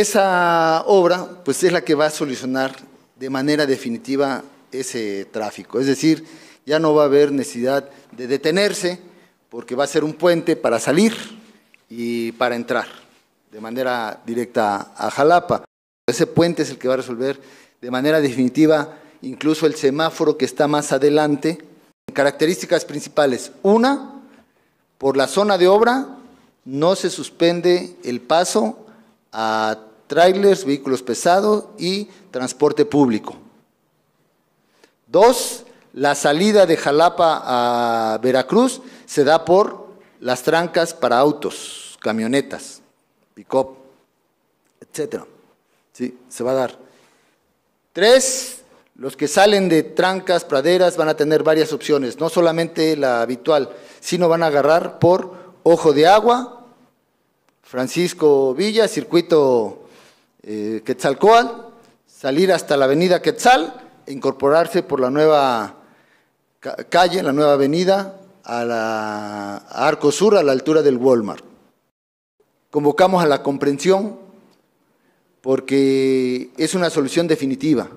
Esa obra pues, es la que va a solucionar de manera definitiva ese tráfico, es decir, ya no va a haber necesidad de detenerse porque va a ser un puente para salir y para entrar de manera directa a Jalapa. Ese puente es el que va a resolver de manera definitiva incluso el semáforo que está más adelante. Características principales. Una, por la zona de obra no se suspende el paso a trailers, vehículos pesados y transporte público. Dos, la salida de Jalapa a Veracruz se da por las trancas para autos, camionetas, pick-up, etc. Sí, se va a dar. Tres, los que salen de trancas, praderas, van a tener varias opciones, no solamente la habitual, sino van a agarrar por ojo de agua Francisco Villa, circuito eh, Quetzalcoal, salir hasta la avenida Quetzal e incorporarse por la nueva calle, la nueva avenida, a, la, Arco Sur, a la altura del Walmart. Convocamos a la comprensión porque es una solución definitiva.